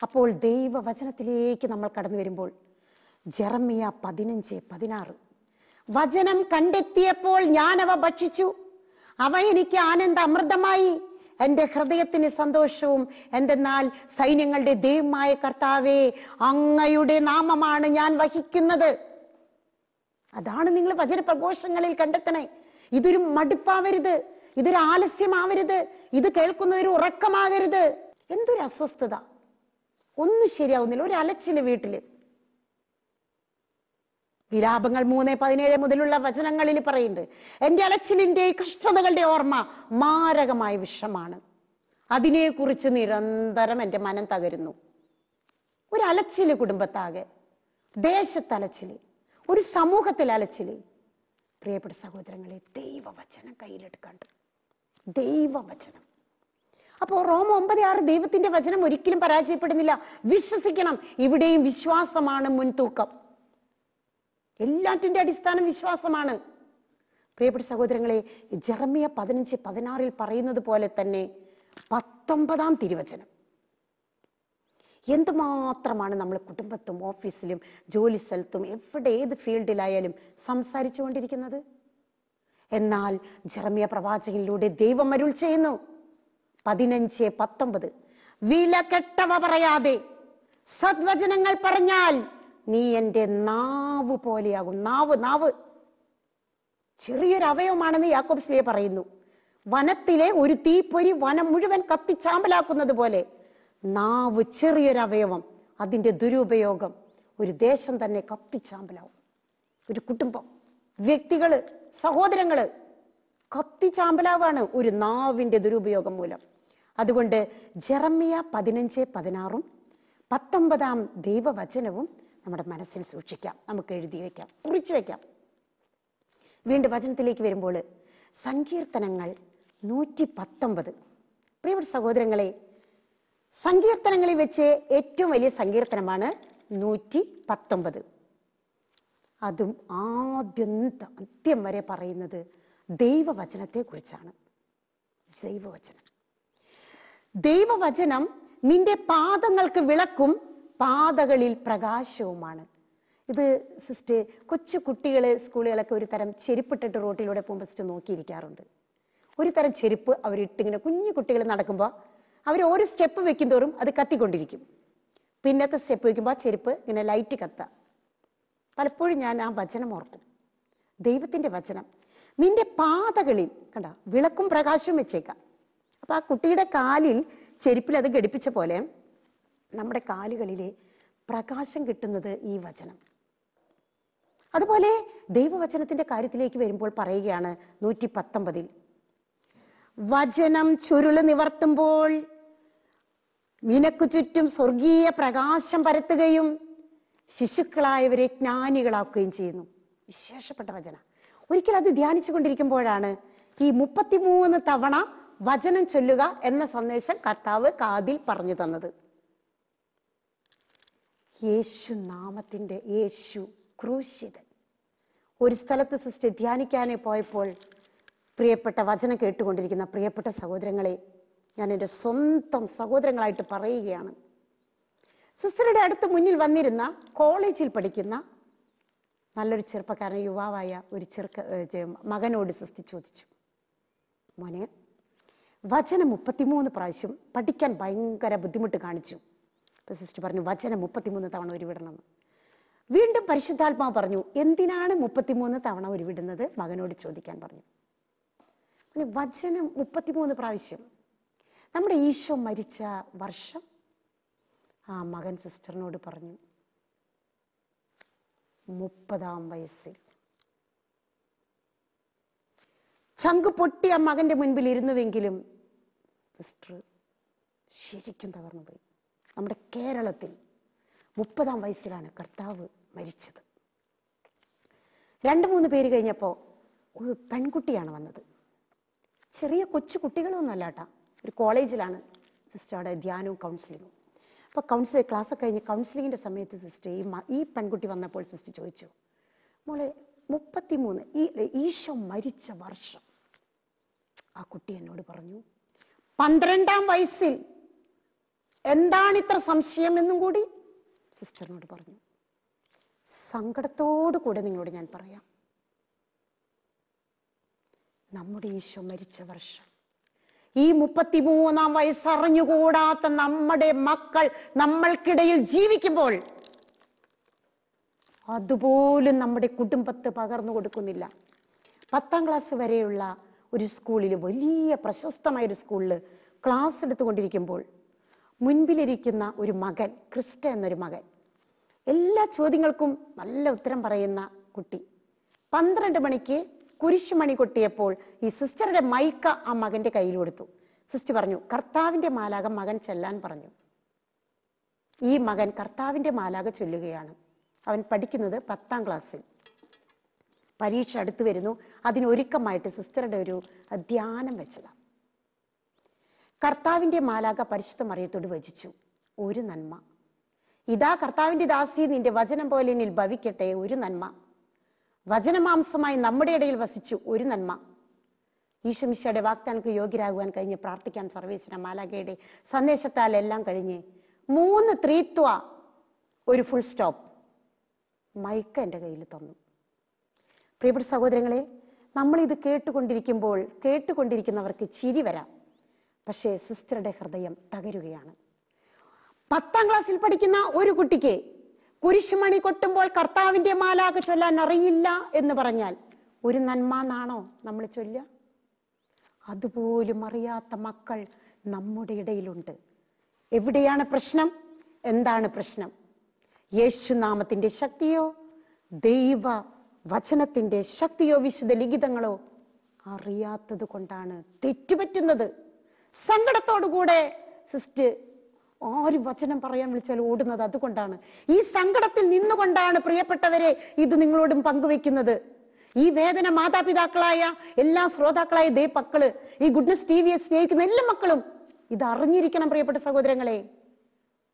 അപ്പോൾ ദൈവവചനത്തിലേക്ക് നമ്മൾ കടന്നു വരുമ്പോൾ ജെറമിയ പതിനഞ്ച് പതിനാറ് വചനം കണ്ടെത്തിയപ്പോൾ ഞാൻ അവ ഭക്ഷിച്ചു അവ എനിക്ക് ആനന്ദ അമൃതമായി എൻ്റെ ഹൃദയത്തിന് സന്തോഷവും എന്തെന്നാൽ സൈന്യങ്ങളുടെ ദൈവമായ കർത്താവേ അങ്ങയുടെ നാമമാണ് ഞാൻ വഹിക്കുന്നത് അതാണ് നിങ്ങൾ വചന പ്രഘോഷങ്ങളിൽ കണ്ടെത്തണേ ഇതൊരു മടുപ്പാവരുത് ഇതൊരു ആലസ്യമാവരുത് ഇത് കേൾക്കുന്നതൊരു ഉറക്കമാകരുത് എന്തൊരു അസ്വസ്ഥത ഒന്നും ശരിയാവുന്നില്ല ഒരു അലച്ചില് വീട്ടില് വിലാപങ്ങൾ മൂന്ന് പതിനേഴ് മുതലുള്ള വചനങ്ങളിൽ പറയുന്നുണ്ട് എന്റെ അലച്ചിലിന്റെ കഷ്ടതകളുടെ ഓർമ്മ മാരകമായ വിഷമാണ് അതിനെക്കുറിച്ച് നിരന്തരം എൻ്റെ മനം തകരുന്നു ഒരു അലച്ചില് കുടുംബത്താകെ ദേശത്തലച്ചില് ഒരു സമൂഹത്തിൽ അലച്ചില് പ്രിയപ്പെട്ട സഹോദരങ്ങളെ ദൈവവചനം കയ്യിലെടുക്കാണ്ട് ദൈവവചനം അപ്പോൾ റോമ ഒമ്പത് ആറ് ദൈവത്തിന്റെ വചനം ഒരിക്കലും പരാജയപ്പെടുന്നില്ല വിശ്വസിക്കണം ഇവിടെയും വിശ്വാസമാണ് മുൻതൂക്കം എല്ലാറ്റിന്റെ അടിസ്ഥാനം വിശ്വാസമാണ് പ്രിയപ്പെട്ട സഹോദരങ്ങളെ ജെറമിയ പതിനഞ്ച് പതിനാറിൽ പറയുന്നത് പോലെ തന്നെ പത്തൊമ്പതാം തിരുവചനം എന്തുമാത്രമാണ് നമ്മൾ കുടുംബത്തും ഓഫീസിലും ജോലി സ്ഥലത്തും എവിടെ ഏത് ഫീൽഡിലായാലും സംസാരിച്ചു കൊണ്ടിരിക്കുന്നത് എന്നാൽ ജർമിയ പ്രവാചകനിലൂടെ ദൈവം അരുൾ ചെയ്യുന്നു പതിനഞ്ച് പത്തൊമ്പത് വില കെട്ടവ പറയാതെ സദ്വചനങ്ങൾ പറഞ്ഞാൽ നീ എൻ്റെ നാവ് പോലെയാകും നാവ് നാവ് ചെറിയൊരു അവയവമാണെന്ന് യാക്കോബ് സ്ലേ പറയുന്നു വനത്തിലെ ഒരു തീപ്പൊരി വനം മുഴുവൻ കത്തിച്ചാമ്പലാക്കുന്നത് പോലെ നാവ് ചെറിയൊരവയവം അതിൻ്റെ ദുരുപയോഗം ഒരു ദേശം തന്നെ കത്തിച്ചാമ്പലാവും ഒരു കുടുംബം വ്യക്തികൾ സഹോദരങ്ങൾ കത്തിച്ചാമ്പലാവാണ് ഒരു നാവിൻ്റെ ദുരുപയോഗം മൂലം അതുകൊണ്ട് ജെറമിയ പതിനഞ്ച് പതിനാറും പത്തൊമ്പതാം ദൈവവചനവും നമ്മുടെ മനസ്സിൽ സൂക്ഷിക്കാം നമുക്ക് എഴുതി വയ്ക്കാം കുറിച്ചു വയ്ക്കാം വീണ്ടും വചനത്തിലേക്ക് വരുമ്പോൾ സങ്കീർത്തനങ്ങൾ നൂറ്റി പത്തൊമ്പത് പ്രിയപ്പെട്ട സഹോദരങ്ങളെ സങ്കീർത്തനങ്ങളിൽ വെച്ച് ഏറ്റവും വലിയ സങ്കീർത്തനമാണ് നൂറ്റി പത്തൊമ്പത് അതും ആദ്യന്ത അന്ത്യം വരെ പറയുന്നത് ദൈവവചനത്തെക്കുറിച്ചാണ് ദൈവവചനം ദൈവവചനം നിന്റെ പാദങ്ങൾക്ക് വിളക്കും പാതകളിൽ പ്രകാശവുമാണ് ഇത് സിസ്റ്റർ കൊച്ചു കുട്ടികൾ സ്കൂളുകളൊക്കെ ഒരു തരം ചെരുപ്പിട്ടിട്ട് റോട്ടിലൂടെ പോകുമ്പോൾ സിസ്റ്റർ നോക്കിയിരിക്കാറുണ്ട് ഒരു തരം ചെരുപ്പ് അവരിട്ടിങ്ങനെ കുഞ്ഞു കുട്ടികൾ നടക്കുമ്പോൾ അവർ ഒരു സ്റ്റെപ്പ് വെക്കും തോറും അത് കത്തിക്കൊണ്ടിരിക്കും പിന്നത്തെ സ്റ്റെപ്പ് വെക്കുമ്പോൾ ആ ചെരുപ്പ് ഇങ്ങനെ ലൈറ്റ് കത്ത പലപ്പോഴും ഞാൻ ആ വചനം ഓർത്തു ദൈവത്തിൻ്റെ വചനം നിന്റെ പാതകളിൽ കണ്ട വിളക്കും പ്രകാശവും വെച്ചേക്കാം അപ്പോൾ ആ കുട്ടിയുടെ കാലിൽ ചെരുപ്പിൽ അത് ഘടിപ്പിച്ച പോലെ നമ്മുടെ കാലുകളിലെ പ്രകാശം കിട്ടുന്നത് ഈ വചനം അതുപോലെ ദൈവവചനത്തിൻ്റെ കാര്യത്തിലേക്ക് വരുമ്പോൾ പറയുകയാണ് നൂറ്റി പത്തൊമ്പതിൽ വചനം ചുരുള് നിവർത്തുമ്പോൾ നിനക്കു ചുറ്റും സ്വർഗീയ പ്രകാശം പരത്തുകയും ശിശുക്കളായവരെ ജ്ഞാനികളാക്കുകയും ചെയ്യുന്നു വിശേഷപ്പെട്ട വചന ഒരിക്കൽ അത് ധ്യാനിച്ചു കൊണ്ടിരിക്കുമ്പോഴാണ് ഈ മുപ്പത്തിമൂന്ന് തവണ വചനം ചൊല്ലുക എന്ന സന്ദേശം കർത്താവ് കാതിൽ പറഞ്ഞു തന്നത് യേശു നാമത്തിന്റെ യേശു ക്രൂശിതൻ ഒരു സ്ഥലത്ത് സിസ്റ്റർ ധ്യാനിക്കാനേ പോയപ്പോൾ പ്രിയപ്പെട്ട വചനം കേട്ടുകൊണ്ടിരിക്കുന്ന പ്രിയപ്പെട്ട സഹോദരങ്ങളെ ഞാൻ എൻ്റെ സ്വന്തം സഹോദരങ്ങളായിട്ട് പറയുകയാണ് സിസ്റ്ററുടെ അടുത്ത് മുന്നിൽ വന്നിരുന്ന കോളേജിൽ പഠിക്കുന്ന നല്ലൊരു ചെറുപ്പക്കാരൻ യുവാവായ ഒരു ചെറുക്ക മകനോട് സിസ്റ്റർ ചോദിച്ചു മോനെ വചനം മുപ്പത്തിമൂന്ന് പ്രാവശ്യം പഠിക്കാൻ ഭയങ്കര ബുദ്ധിമുട്ട് കാണിച്ചു സിസ്റ്റർ പറഞ്ഞു വചനം മുപ്പത്തിമൂന്ന് തവണ വിടണമെന്ന് വീണ്ടും പരിശുദ്ധാത്മാവ് പറഞ്ഞു എന്തിനാണ് മുപ്പത്തിമൂന്ന് തവണ ഉരുവിടുന്നത് മകനോട് ചോദിക്കാൻ പറഞ്ഞു വചനം മുപ്പത്തിമൂന്ന് പ്രാവശ്യം നമ്മുടെ ഈശോ മരിച്ച വർഷം ആ മകൻ സിസ്റ്ററിനോട് പറഞ്ഞു മുപ്പതാം വയസ്സിൽ ചങ്ക് പൊട്ടി ആ മകന്റെ മുൻപിൽ ഇരുന്നുവെങ്കിലും സിസ്റ്റർ ശരിക്കും തകർന്നു പോയി നമ്മുടെ കേരളത്തിൽ മുപ്പതാം വയസ്സിലാണ് കർത്താവ് മരിച്ചത് രണ്ട് മൂന്ന് പേര് കഴിഞ്ഞപ്പോൾ ഒരു പെൺകുട്ടിയാണ് വന്നത് ചെറിയ കൊച്ചു കുട്ടികളൊന്നും അല്ലാട്ടാ ഒരു കോളേജിലാണ് സിസ്റ്ററുടെ ധ്യാനവും കൗൺസിലിങ്ങും അപ്പോൾ കൗൺസിലിംഗ് ക്ലാസ് ഒക്കെ കഴിഞ്ഞ് കൗൺസിലിങ്ങിൻ്റെ സമയത്ത് സിസ്റ്റർ ഈ ഈ പെൺകുട്ടി വന്നപ്പോൾ സിസ്റ്റർ ചോദിച്ചു മോളെ മുപ്പത്തി മൂന്ന് ഈ ഈശോ മരിച്ച വർഷം ആ കുട്ടി എന്നോട് പറഞ്ഞു പന്ത്രണ്ടാം വയസ്സിൽ എന്താണ് ഇത്ര സംശയം എന്നും കൂടി സിസ്റ്ററിനോട് പറഞ്ഞു സങ്കടത്തോടു കൂടെ നിങ്ങളോട് ഞാൻ പറയാം നമ്മുടെ ഈശോ മരിച്ച വർഷം ഈ വയസ്സ് അറിഞ്ഞുകൂടാത്ത നമ്മുടെ മക്കൾ നമ്മൾക്കിടയിൽ ജീവിക്കുമ്പോൾ അതുപോലും നമ്മുടെ കുടുംബത്ത് പകർന്നു കൊടുക്കുന്നില്ല പത്താം ക്ലാസ് വരെയുള്ള ഒരു സ്കൂളിൽ വലിയ പ്രശസ്തമായ ഒരു സ്കൂളിൽ ക്ലാസ് എടുത്തുകൊണ്ടിരിക്കുമ്പോൾ മുൻപിലിരിക്കുന്ന ഒരു മകൻ ക്രിസ്റ്റ എന്നൊരു മകൻ എല്ലാ ചോദ്യങ്ങൾക്കും നല്ല ഉത്തരം പറയുന്ന കുട്ടി പന്ത്രണ്ട് മണിക്ക് കുരിശുമണി കൊട്ടിയപ്പോൾ ഈ സിസ്റ്ററുടെ മൈക്ക ആ മകന്റെ കയ്യിൽ കൊടുത്തു സിസ്റ്റർ പറഞ്ഞു കർത്താവിന്റെ മാലാഖ മകൻ ചെല്ലാൻ പറഞ്ഞു ഈ മകൻ കർത്താവിന്റെ മാലാഖ ചൊല്ലുകയാണ് അവൻ പഠിക്കുന്നത് പത്താം ക്ലാസ്സിൽ പരീക്ഷ അടുത്തു വരുന്നു അതിനൊരുക്കമായിട്ട് സിസ്റ്ററുടെ ഒരു ധ്യാനം വെച്ചതാണ് കർത്താവിൻ്റെ മാലാഖ പരിശുദ്ധം അറിയത്തോട് വചിച്ചു ഒരു നന്മ ഇതാ കർത്താവിൻ്റെ ദാസി നിന്റെ വചനം പോലെ നിൽ ഭവിക്കട്ടെ ഒരു നന്മ വചനമാംസമായി നമ്മുടെ ഇടയിൽ വസിച്ചു ഒരു നന്മ ഈശമിശയുടെ വാഗ്ദാനക്ക് യോഗ്യരാകുവാൻ കഴിഞ്ഞ് പ്രാർത്ഥിക്കാം സർവേശ്വര മാലാഖയുടെ സന്ദേശത്താൽ എല്ലാം കഴിഞ്ഞ് മൂന്ന് ത്രീത്വ ഒരു ഫുൾ സ്റ്റോപ്പ് മൈക്ക് എൻ്റെ കയ്യിൽ തന്നു പ്രിയപ്പെട്ട സഹോദരങ്ങളെ നമ്മൾ ഇത് കേട്ടുകൊണ്ടിരിക്കുമ്പോൾ കേട്ടുകൊണ്ടിരിക്കുന്നവർക്ക് ചിരി വരാം പക്ഷേ സിസ്റ്ററുടെ ഹൃദയം തകരുകയാണ് പത്താം ക്ലാസ്സിൽ പഠിക്കുന്ന ഒരു കുട്ടിക്ക് കുരിശുമണി കൊട്ടുമ്പോൾ കർത്താവിൻ്റെ മാലാക ചൊല്ലാൻ അറിയില്ല എന്ന് പറഞ്ഞാൽ ഒരു നന്മ നമ്മൾ ചൊല്ല അതുപോലും അറിയാത്ത മക്കൾ നമ്മുടെ ഇടയിലുണ്ട് എവിടെയാണ് പ്രശ്നം എന്താണ് പ്രശ്നം യേശുനാമത്തിൻ്റെ ശക്തിയോ ദൈവ വചനത്തിൻ്റെ ശക്തിയോ വിശുദ്ധ ലിഖിതങ്ങളോ അറിയാത്തത് കൊണ്ടാണ് തെറ്റുപറ്റുന്നത് സങ്കടത്തോടു കൂടെ സിസ്റ്റ് ആരും വചനം പറയാൻ വിളിച്ചാൽ ഓടുന്നത് അതുകൊണ്ടാണ് ഈ സങ്കടത്തിൽ നിന്നുകൊണ്ടാണ് പ്രിയപ്പെട്ടവരെ ഇത് നിങ്ങളോടും പങ്കുവെക്കുന്നത് ഈ വേദന മാതാപിതാക്കളായ എല്ലാ ശ്രോതാക്കളായ ദേ മക്കള് ഈ ഗുഡ്നസ് ടി വിയെ സ്നേഹിക്കുന്ന എല്ലാ മക്കളും ഇത് അറിഞ്ഞിരിക്കണം പ്രിയപ്പെട്ട സഹോദരങ്ങളെ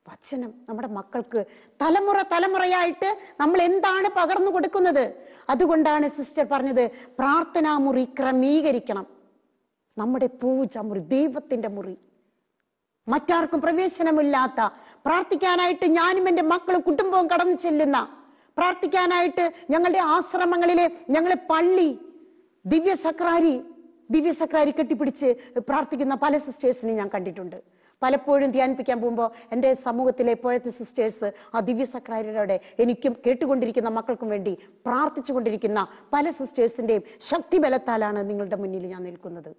വചനം നമ്മുടെ മക്കൾക്ക് തലമുറ തലമുറയായിട്ട് നമ്മൾ എന്താണ് പകർന്നു കൊടുക്കുന്നത് അതുകൊണ്ടാണ് സിസ്റ്റർ പറഞ്ഞത് മുറി ക്രമീകരിക്കണം നമ്മുടെ പൂജ മുറി ദൈവത്തിന്റെ മുറി മറ്റാർക്കും പ്രവേശനമില്ലാത്ത പ്രാർത്ഥിക്കാനായിട്ട് ഞാനും എൻ്റെ മക്കളും കുടുംബവും കടന്നു ചെല്ലുന്ന പ്രാർത്ഥിക്കാനായിട്ട് ഞങ്ങളുടെ ആശ്രമങ്ങളിലെ ഞങ്ങളെ പള്ളി ദിവ്യ സക്രാരി ദിവ്യ സക്രാരി കെട്ടിപ്പിടിച്ച് പ്രാർത്ഥിക്കുന്ന പല സിസ്റ്റേഴ്സിനെ ഞാൻ കണ്ടിട്ടുണ്ട് പലപ്പോഴും ധ്യാനിപ്പിക്കാൻ പോകുമ്പോൾ എൻ്റെ സമൂഹത്തിലെ ഇപ്പോഴത്തെ സിസ്റ്റേഴ്സ് ആ ദിവ്യ സക്രാരിയുടെ എനിക്കും കേട്ടുകൊണ്ടിരിക്കുന്ന മക്കൾക്കും വേണ്ടി പ്രാർത്ഥിച്ചു കൊണ്ടിരിക്കുന്ന പല സിസ്റ്റേഴ്സിൻ്റെയും ശക്തിബലത്താലാണ് നിങ്ങളുടെ മുന്നിൽ ഞാൻ നിൽക്കുന്നത്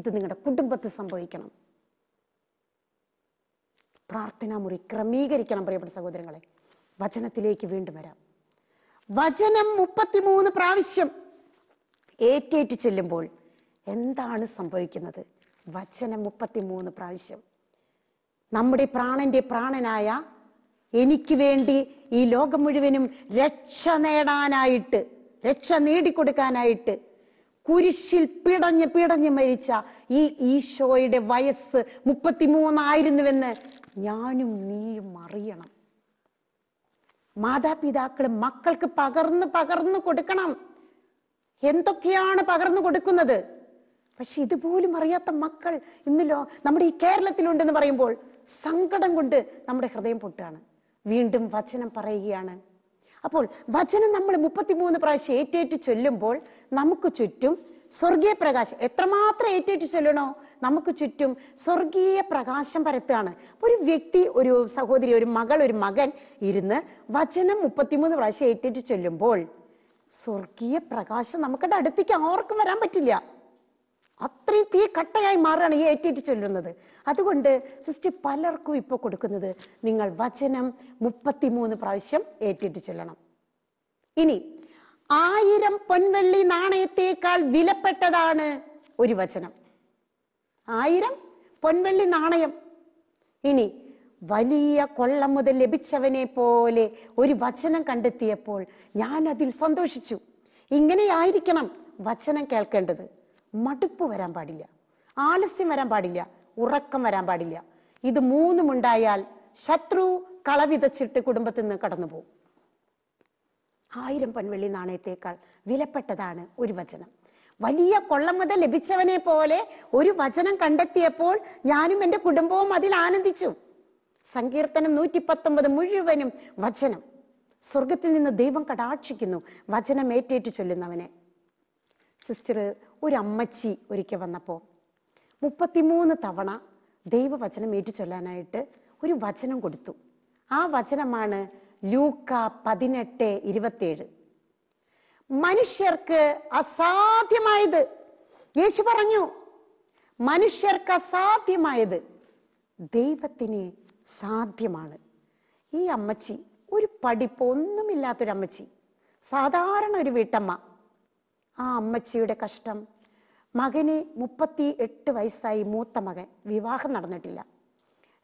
ഇത് നിങ്ങളുടെ കുടുംബത്തിൽ സംഭവിക്കണം പ്രാർത്ഥനാ മുറി ക്രമീകരിക്കണം പ്രിയപ്പെട്ട സഹോദരങ്ങളെ വചനത്തിലേക്ക് വീണ്ടും വരാം വചനം മുപ്പത്തിമൂന്ന് പ്രാവശ്യം ഏറ്റേറ്റ് ചെല്ലുമ്പോൾ എന്താണ് സംഭവിക്കുന്നത് വചനം മുപ്പത്തിമൂന്ന് പ്രാവശ്യം നമ്മുടെ പ്രാണന്റെ പ്രാണനായ എനിക്ക് വേണ്ടി ഈ ലോകം മുഴുവനും രക്ഷ നേടാനായിട്ട് രക്ഷ നേടിക്കൊടുക്കാനായിട്ട് കുരിശിൽ പിടഞ്ഞ് പിടഞ്ഞ് മരിച്ച ഈ ഈശോയുടെ വയസ്സ് മുപ്പത്തിമൂന്നായിരുന്നുവെന്ന് ഞാനും നീയും അറിയണം മാതാപിതാക്കൾ മക്കൾക്ക് പകർന്ന് പകർന്ന് കൊടുക്കണം എന്തൊക്കെയാണ് പകർന്നു കൊടുക്കുന്നത് പക്ഷെ ഇതുപോലും അറിയാത്ത മക്കൾ ഇന്നല്ലോ നമ്മുടെ ഈ കേരളത്തിലുണ്ടെന്ന് പറയുമ്പോൾ സങ്കടം കൊണ്ട് നമ്മുടെ ഹൃദയം പൊട്ടാണ് വീണ്ടും വചനം പറയുകയാണ് അപ്പോൾ വചനം നമ്മൾ മുപ്പത്തിമൂന്ന് പ്രാവശ്യം ഏറ്റേറ്റ് ചൊല്ലുമ്പോൾ നമുക്ക് ചുറ്റും സ്വർഗീയ പ്രകാശം എത്രമാത്രം ഏറ്റേറ്റ് ചൊല്ലണോ നമുക്ക് ചുറ്റും സ്വർഗീയ പ്രകാശം പരത്തുകയാണ് ഒരു വ്യക്തി ഒരു സഹോദരി ഒരു മകൾ ഒരു മകൻ ഇരുന്ന് വചനം മുപ്പത്തിമൂന്ന് പ്രാവശ്യം ഏറ്റേറ്റ് ചൊല്ലുമ്പോൾ സ്വർഗീയ പ്രകാശം നമുക്കത് അടുത്തേക്ക് ആർക്കും വരാൻ പറ്റില്ല അത്രയും തീ കട്ടയായി മാറുകയാണ് ഈ ഏറ്റേറ്റ് ചൊല്ലുന്നത് അതുകൊണ്ട് സിസ്റ്റർ പലർക്കും ഇപ്പൊ കൊടുക്കുന്നത് നിങ്ങൾ വചനം മുപ്പത്തിമൂന്ന് പ്രാവശ്യം ഏറ്റേറ്റ് ചൊല്ലണം ഇനി ആയിരം പൊൻവെള്ളി നാണയത്തേക്കാൾ വിലപ്പെട്ടതാണ് ഒരു വചനം ആയിരം പൊൻവെള്ളി നാണയം ഇനി വലിയ കൊള്ളം മുതൽ ലഭിച്ചവനെ പോലെ ഒരു വചനം കണ്ടെത്തിയപ്പോൾ ഞാൻ അതിൽ സന്തോഷിച്ചു ഇങ്ങനെയായിരിക്കണം വചനം കേൾക്കേണ്ടത് മടുപ്പ് വരാൻ പാടില്ല ആലസ്യം വരാൻ പാടില്ല ഉറക്കം വരാൻ പാടില്ല ഇത് മൂന്നുമുണ്ടായാൽ ശത്രു കളവിതച്ചിട്ട് കുടുംബത്തിൽ നിന്ന് കടന്നുപോകും ആയിരം പൊൻവെള്ളി നാണയത്തേക്കാൾ വിലപ്പെട്ടതാണ് ഒരു വചനം വലിയ കൊള്ളമത ലഭിച്ചവനെ പോലെ ഒരു വചനം കണ്ടെത്തിയപ്പോൾ ഞാനും എൻ്റെ കുടുംബവും അതിൽ ആനന്ദിച്ചു സങ്കീർത്തനം നൂറ്റി പത്തൊമ്പത് മുഴുവനും വചനം സ്വർഗത്തിൽ നിന്ന് ദൈവം കടാക്ഷിക്കുന്നു വചനം ഏറ്റേറ്റ് ചൊല്ലുന്നവനെ സിസ്റ്റർ ഒരു അമ്മച്ചി ഒരിക്കൽ വന്നപ്പോൾ മുപ്പത്തിമൂന്ന് തവണ ദൈവവചനം ഏറ്റു ചൊല്ലാനായിട്ട് ഒരു വചനം കൊടുത്തു ആ വചനമാണ് ലൂക്ക പതിനെട്ട് ഇരുപത്തിയേഴ് മനുഷ്യർക്ക് അസാധ്യമായത് യേശു പറഞ്ഞു മനുഷ്യർക്ക് അസാധ്യമായത് ദൈവത്തിന് സാധ്യമാണ് ഈ അമ്മച്ചി ഒരു പഠിപ്പ് ഒന്നുമില്ലാത്തൊരു അമ്മച്ചി സാധാരണ ഒരു വീട്ടമ്മ ആ അമ്മച്ചിയുടെ കഷ്ടം മകന് മുപ്പത്തി എട്ട് വയസ്സായി മൂത്ത മകൻ വിവാഹം നടന്നിട്ടില്ല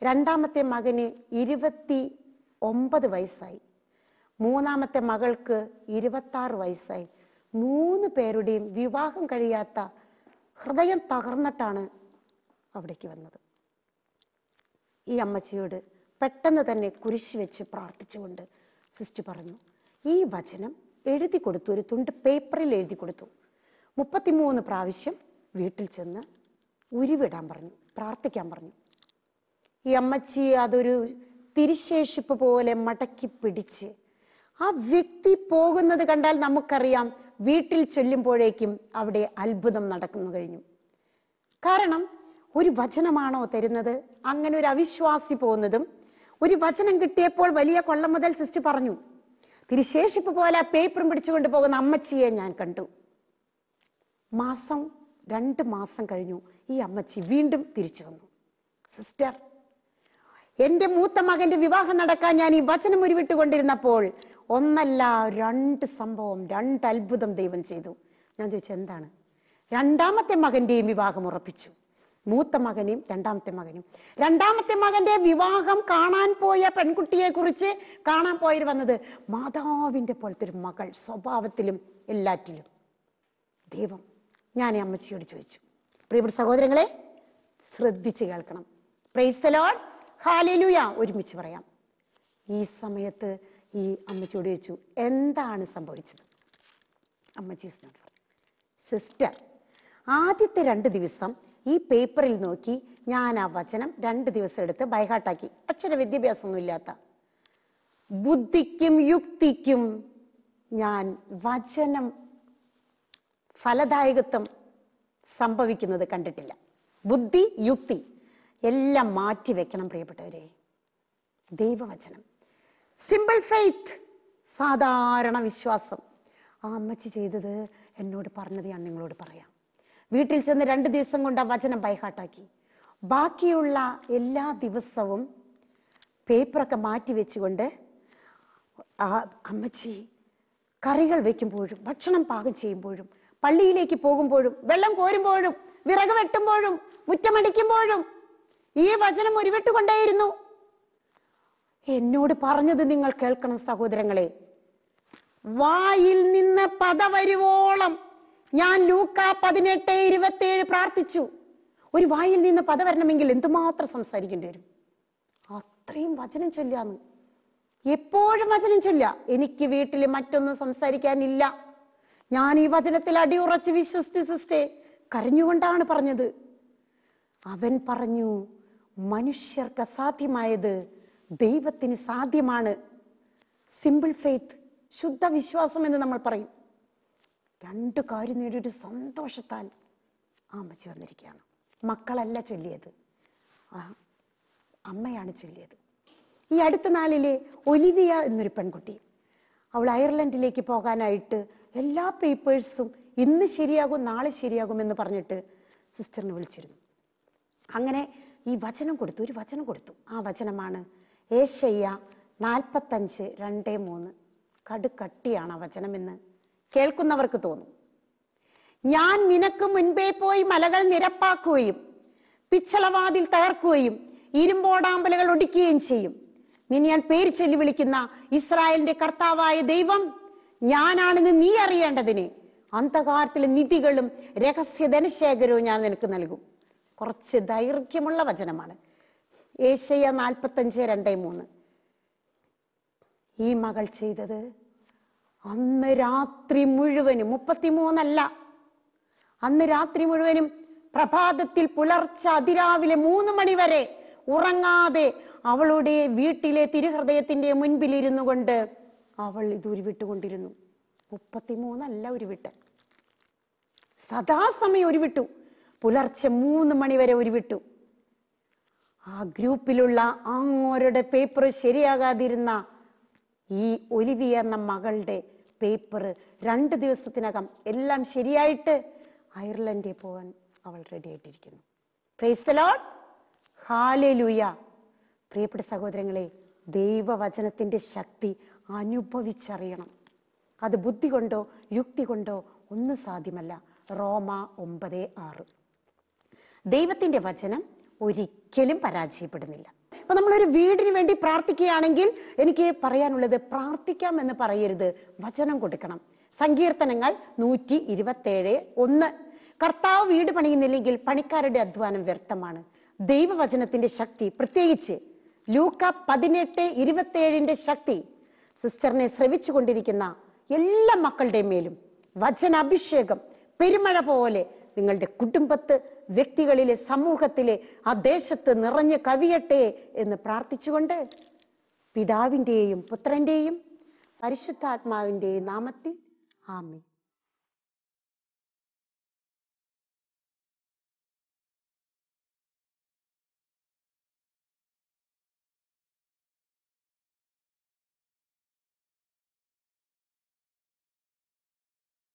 രണ്ടാമത്തെ മകന് ഇരുപത്തി ഒമ്പത് വയസ്സായി മൂന്നാമത്തെ മകൾക്ക് ഇരുപത്താറ് വയസ്സായി മൂന്ന് പേരുടെയും വിവാഹം കഴിയാത്ത ഹൃദയം തകർന്നിട്ടാണ് അവിടേക്ക് വന്നത് ഈ അമ്മച്ചിയോട് പെട്ടെന്ന് തന്നെ കുരിശി വെച്ച് പ്രാർത്ഥിച്ചുകൊണ്ട് സിസ്റ്റർ പറഞ്ഞു ഈ വചനം എഴുതി കൊടുത്തു ഒരു തുണ്ട് പേപ്പറിൽ എഴുതി കൊടുത്തു മുപ്പത്തിമൂന്ന് പ്രാവശ്യം വീട്ടിൽ ചെന്ന് ഉരുവിടാൻ പറഞ്ഞു പ്രാർത്ഥിക്കാൻ പറഞ്ഞു ഈ അമ്മച്ചി അതൊരു തിരിശേഷിപ്പ് പോലെ മടക്കി പിടിച്ച് ആ വ്യക്തി പോകുന്നത് കണ്ടാൽ നമുക്കറിയാം വീട്ടിൽ ചൊല്ലുമ്പോഴേക്കും അവിടെ അത്ഭുതം നടക്കുന്നു കഴിഞ്ഞു കാരണം ഒരു വചനമാണോ തരുന്നത് അങ്ങനെ ഒരു അവിശ്വാസി പോകുന്നതും ഒരു വചനം കിട്ടിയപ്പോൾ വലിയ കൊള്ളം മുതൽ സിസ്റ്റർ പറഞ്ഞു തിരിശേഷിപ്പ് പോലെ പേപ്പറും പിടിച്ചുകൊണ്ട് പോകുന്ന അമ്മച്ചിയെ ഞാൻ കണ്ടു മാസം രണ്ട് മാസം കഴിഞ്ഞു ഈ അമ്മച്ചി വീണ്ടും തിരിച്ചു വന്നു സിസ്റ്റർ എന്റെ മൂത്ത മകന്റെ വിവാഹം നടക്കാൻ ഞാൻ ഈ വചനം ഉരുവിട്ടുകൊണ്ടിരുന്നപ്പോൾ ഒന്നല്ല രണ്ട് സംഭവം രണ്ട് അത്ഭുതം ദൈവം ചെയ്തു ഞാൻ ചോദിച്ചു എന്താണ് രണ്ടാമത്തെ മകന്റെയും വിവാഹം ഉറപ്പിച്ചു മൂത്ത മകനെയും രണ്ടാമത്തെ മകനും രണ്ടാമത്തെ മകന്റെ വിവാഹം കാണാൻ പോയ പെൺകുട്ടിയെ കുറിച്ച് കാണാൻ പോയി വന്നത് മാതാവിന്റെ പോലത്തെ ഒരു മകൾ സ്വഭാവത്തിലും എല്ലാറ്റിലും ദൈവം ഞാൻ അമ്മച്ചിയോട് ചോദിച്ചു പ്രിയപ്പെട്ട സഹോദരങ്ങളെ ശ്രദ്ധിച്ച് കേൾക്കണം പ്രൈസ് ലോർഡ് ഹാലലുയ ഒരുമിച്ച് പറയാം ഈ സമയത്ത് ഈ അമ്മച്ചിയോട് ചോദിച്ചു എന്താണ് സംഭവിച്ചത് അമ്മച്ചി സിസ്റ്റർ ആദ്യത്തെ രണ്ട് ദിവസം ഈ പേപ്പറിൽ നോക്കി ഞാൻ ആ വചനം രണ്ട് ദിവസം എടുത്ത് ബൈഹാട്ടാക്കി അക്ഷര വിദ്യാഭ്യാസമൊന്നും ഇല്ലാത്ത ബുദ്ധിക്കും യുക്തിക്കും ഞാൻ വചനം ഫലദായകത്വം സംഭവിക്കുന്നത് കണ്ടിട്ടില്ല ബുദ്ധി യുക്തി എല്ലാം മാറ്റി വെക്കണം പ്രിയപ്പെട്ടവരെ ദൈവവചനം സിമ്പിൾ ഫെയ്ത്ത് സാധാരണ വിശ്വാസം ആ അമ്മച്ചി ചെയ്തത് എന്നോട് പറഞ്ഞത് ഞാൻ നിങ്ങളോട് പറയാം വീട്ടിൽ ചെന്ന് രണ്ട് ദിവസം കൊണ്ട് ആ വചനം ബൈഹാട്ടാക്കി ബാക്കിയുള്ള എല്ലാ ദിവസവും പേപ്പറൊക്കെ മാറ്റി വെച്ചുകൊണ്ട് ആ അമ്മച്ചി കറികൾ വെക്കുമ്പോഴും ഭക്ഷണം പാകം ചെയ്യുമ്പോഴും പള്ളിയിലേക്ക് പോകുമ്പോഴും വെള്ളം കോരുമ്പോഴും വിറക് വെട്ടുമ്പോഴും മുറ്റമടിക്കുമ്പോഴും ഈ വചനം ഉരുവിട്ടുകൊണ്ടേയിരുന്നു എന്നോട് പറഞ്ഞത് നിങ്ങൾ കേൾക്കണം സഹോദരങ്ങളെ വായിൽ നിന്ന് പത വരുവോളം ഞാൻ ലൂക്ക പതിനെട്ട് ഇരുപത്തിയേഴ് പ്രാർത്ഥിച്ചു ഒരു വായിൽ നിന്ന് പദ വരണമെങ്കിൽ എന്തുമാത്രം സംസാരിക്കേണ്ടി വരും അത്രയും വചനം ചൊല്ലാന്ന് എപ്പോഴും വചനം ചൊല്ല എനിക്ക് വീട്ടിൽ മറ്റൊന്നും സംസാരിക്കാനില്ല ഞാൻ ഈ വചനത്തിൽ ഉറച്ച് വിശ്വസിച്ച് സിസ്റ്റേ കരഞ്ഞുകൊണ്ടാണ് പറഞ്ഞത് അവൻ പറഞ്ഞു മനുഷ്യർക്ക് അസാധ്യമായത് ദൈവത്തിന് സാധ്യമാണ് സിമ്പിൾ ഫെയ്ത്ത് ശുദ്ധ വിശ്വാസം എന്ന് നമ്മൾ പറയും രണ്ടു കാര്യം നേടിയൊരു സന്തോഷത്താൽ ആ അമ്മച്ചി വന്നിരിക്കുകയാണ് മക്കളല്ല ചൊല്ലിയത് ആ അമ്മയാണ് ചൊല്ലിയത് ഈ അടുത്ത നാളിലെ ഒലിവിയ എന്നൊരു പെൺകുട്ടി അവൾ അയർലൻഡിലേക്ക് പോകാനായിട്ട് എല്ലാ പേപ്പേഴ്സും ഇന്ന് ശരിയാകും നാളെ ശരിയാകും എന്ന് പറഞ്ഞിട്ട് സിസ്റ്ററിനെ വിളിച്ചിരുന്നു അങ്ങനെ ഈ വചനം കൊടുത്തു ഒരു വചനം കൊടുത്തു ആ വചനമാണ് ഏശയ്യ നാൽപ്പത്തഞ്ച് രണ്ട് മൂന്ന് കടുകട്ടിയാണ് ആ വചനമെന്ന് കേൾക്കുന്നവർക്ക് തോന്നും ഞാൻ നിനക്ക് മുൻപേ പോയി മലകൾ നിരപ്പാക്കുകയും പിച്ചളവാതിൽ തകർക്കുകയും ഇരുമ്പോടാമ്പലകൾ ഒടിക്കുകയും ചെയ്യും നിന്നെ ഞാൻ പേര് ചൊല്ലി വിളിക്കുന്ന ഇസ്രായേലിന്റെ കർത്താവായ ദൈവം ഞാനാണെന്ന് നീ അറിയേണ്ടതിന് അന്ധകാരത്തിലെ നിധികളും രഹസ്യ ധനശേഖരവും ഞാൻ നിനക്ക് നൽകും കുറച്ച് ദൈർഘ്യമുള്ള വചനമാണ് ഏശയ്യ നാൽപ്പത്തഞ്ച് രണ്ട് മൂന്ന് ഈ മകൾ ചെയ്തത് അന്ന് രാത്രി മുഴുവനും മുപ്പത്തിമൂന്നല്ല അന്ന് രാത്രി മുഴുവനും പ്രഭാതത്തിൽ പുലർച്ച അതിരാവിലെ മൂന്ന് മണി വരെ ഉറങ്ങാതെ അവളുടെ വീട്ടിലെ തിരുഹൃദയത്തിന്റെ മുൻപിൽ ഇരുന്നു കൊണ്ട് അവൾ ഇത് ഉരുവിട്ടുകൊണ്ടിരുന്നു മുപ്പത്തിമൂന്നല്ല ഉരുവിട്ട് സദാസമയം ഉരുവിട്ടു പുലർച്ചെ മൂന്ന് മണിവരെ ഉരുവിട്ടു ആ ഗ്രൂപ്പിലുള്ള അങ്ങോരുടെ പേപ്പർ ശരിയാകാതിരുന്ന ഈ ഒലിവി എന്ന മകളുടെ പേപ്പർ രണ്ട് ദിവസത്തിനകം എല്ലാം ശരിയായിട്ട് അയർലൻഡിൽ പോകാൻ അവൾ റെഡി ആയിട്ടിരിക്കുന്നു പ്രൈസ്തലോൺ പ്രിയപ്പെട്ട സഹോദരങ്ങളെ ദൈവവചനത്തിന്റെ ശക്തി അനുഭവിച്ചറിയണം അത് ബുദ്ധി കൊണ്ടോ യുക്തി കൊണ്ടോ ഒന്നും സാധ്യമല്ല റോമ ഒമ്പത് ആറ് ദൈവത്തിന്റെ വചനം ഒരിക്കലും പരാജയപ്പെടുന്നില്ല അപ്പൊ നമ്മളൊരു വീടിന് വേണ്ടി പ്രാർത്ഥിക്കുകയാണെങ്കിൽ എനിക്ക് പറയാനുള്ളത് പ്രാർത്ഥിക്കാം എന്ന് പറയരുത് വചനം കൊടുക്കണം സങ്കീർത്തനങ്ങൾ നൂറ്റി ഇരുപത്തേഴ് ഒന്ന് കർത്താവ് വീട് പണിയുന്നില്ലെങ്കിൽ പണിക്കാരുടെ അധ്വാനം വ്യർത്ഥമാണ് ദൈവവചനത്തിന്റെ ശക്തി പ്രത്യേകിച്ച് ലൂക്ക പതിനെട്ട് ഇരുപത്തേഴിന്റെ ശക്തി സിസ്റ്ററിനെ ശ്രവിച്ചു കൊണ്ടിരിക്കുന്ന എല്ലാ മക്കളുടെ മേലും വചനാഭിഷേകം പെരുമഴ പോലെ നിങ്ങളുടെ കുടുംബത്ത് വ്യക്തികളിലെ സമൂഹത്തിലെ ആ ദേശത്ത് നിറഞ്ഞ് കവിയട്ടെ എന്ന് പ്രാർത്ഥിച്ചുകൊണ്ട് പിതാവിൻ്റെയും പുത്രൻ്റെയും പരിശുദ്ധാത്മാവിൻ്റെയും നാമത്തിൽ ആമേ